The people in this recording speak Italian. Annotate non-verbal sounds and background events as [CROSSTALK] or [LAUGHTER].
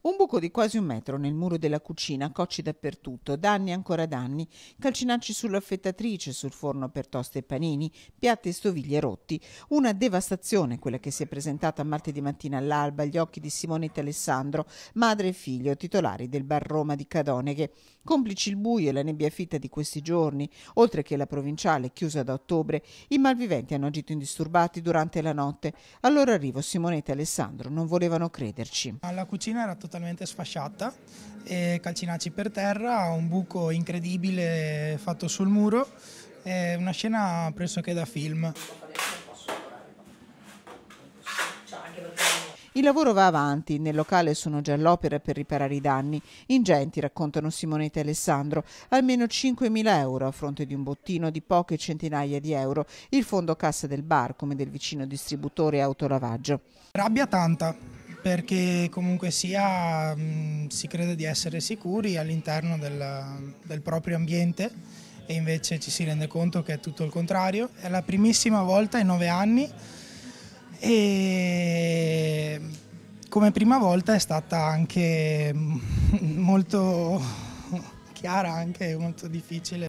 Un buco di quasi un metro nel muro della cucina, cocci dappertutto, danni ancora danni, calcinacci sull'affettatrice, sul forno per toste e panini, piatti e stoviglie rotti. Una devastazione quella che si è presentata martedì mattina all'alba agli occhi di Simonetta Alessandro, madre e figlio, titolari del bar Roma di Cadoneghe. Complici il buio e la nebbia fitta di questi giorni, oltre che la provinciale chiusa da ottobre, i malviventi hanno agito indisturbati durante la notte. Al loro arrivo Simonetta e Alessandro non volevano crederci. Alla cucina era tutto totalmente sfasciata, e calcinacci per terra, un buco incredibile fatto sul muro, è una scena pressoché da film. Il lavoro va avanti, nel locale sono già all'opera per riparare i danni. Ingenti, raccontano Simonetta e Alessandro, almeno 5.000 euro a fronte di un bottino di poche centinaia di euro, il fondo cassa del bar come del vicino distributore autolavaggio. Rabbia tanta, perché comunque sia mh, si crede di essere sicuri all'interno della, del proprio ambiente e invece ci si rende conto che è tutto il contrario. È la primissima volta in nove anni e come prima volta è stata anche [LAUGHS] molto chiara, anche molto difficile